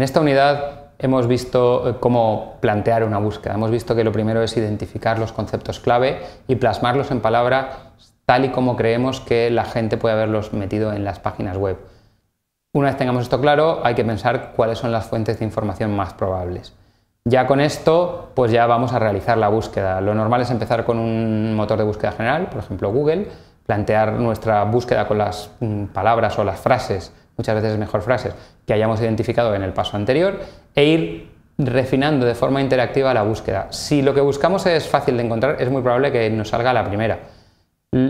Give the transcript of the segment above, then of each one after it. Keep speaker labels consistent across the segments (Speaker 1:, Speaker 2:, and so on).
Speaker 1: En esta unidad hemos visto eh, cómo plantear una búsqueda. Hemos visto que lo primero es identificar los conceptos clave y plasmarlos en palabras tal y como creemos que la gente puede haberlos metido en las páginas web. Una vez tengamos esto claro, hay que pensar cuáles son las fuentes de información más probables. Ya con esto, pues ya vamos a realizar la búsqueda. Lo normal es empezar con un motor de búsqueda general, por ejemplo Google, plantear nuestra búsqueda con las mm, palabras o las frases muchas veces mejor frases que hayamos identificado en el paso anterior, e ir refinando de forma interactiva la búsqueda. Si lo que buscamos es fácil de encontrar, es muy probable que nos salga la primera.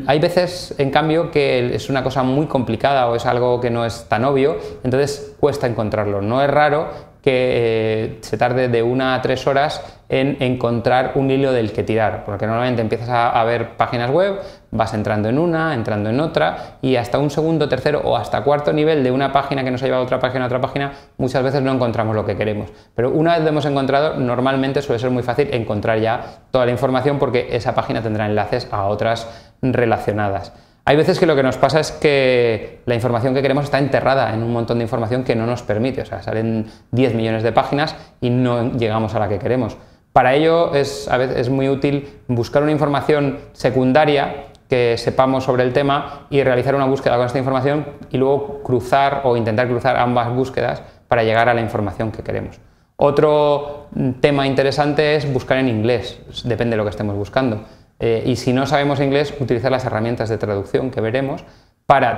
Speaker 1: Hay veces, en cambio, que es una cosa muy complicada o es algo que no es tan obvio, entonces cuesta encontrarlo. No es raro que eh, se tarde de una a tres horas en encontrar un hilo del que tirar, porque normalmente empiezas a, a, ver páginas web, vas entrando en una, entrando en otra, y hasta un segundo, tercero o hasta cuarto nivel de una página que nos ha llevado a otra página a otra página, muchas veces no encontramos lo que queremos. Pero una vez lo hemos encontrado, normalmente suele ser muy fácil encontrar ya toda la información porque esa página tendrá enlaces a otras relacionadas. Hay veces que lo que nos pasa es que la información que queremos está enterrada en un montón de información que no nos permite, o sea, salen 10 millones de páginas y no llegamos a la que queremos. Para ello es, a veces, es muy útil buscar una información secundaria que sepamos sobre el tema y realizar una búsqueda con esta información y luego cruzar o intentar cruzar ambas búsquedas para llegar a la información que queremos. Otro tema interesante es buscar en inglés, depende de lo que estemos buscando. Eh, y si no sabemos inglés, utilizar las herramientas de traducción que veremos,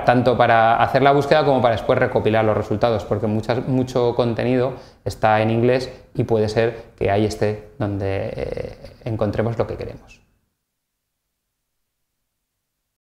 Speaker 1: tanto para hacer la búsqueda como para después recopilar los resultados, porque mucho contenido está en inglés y puede ser que ahí esté donde eh, encontremos lo que queremos.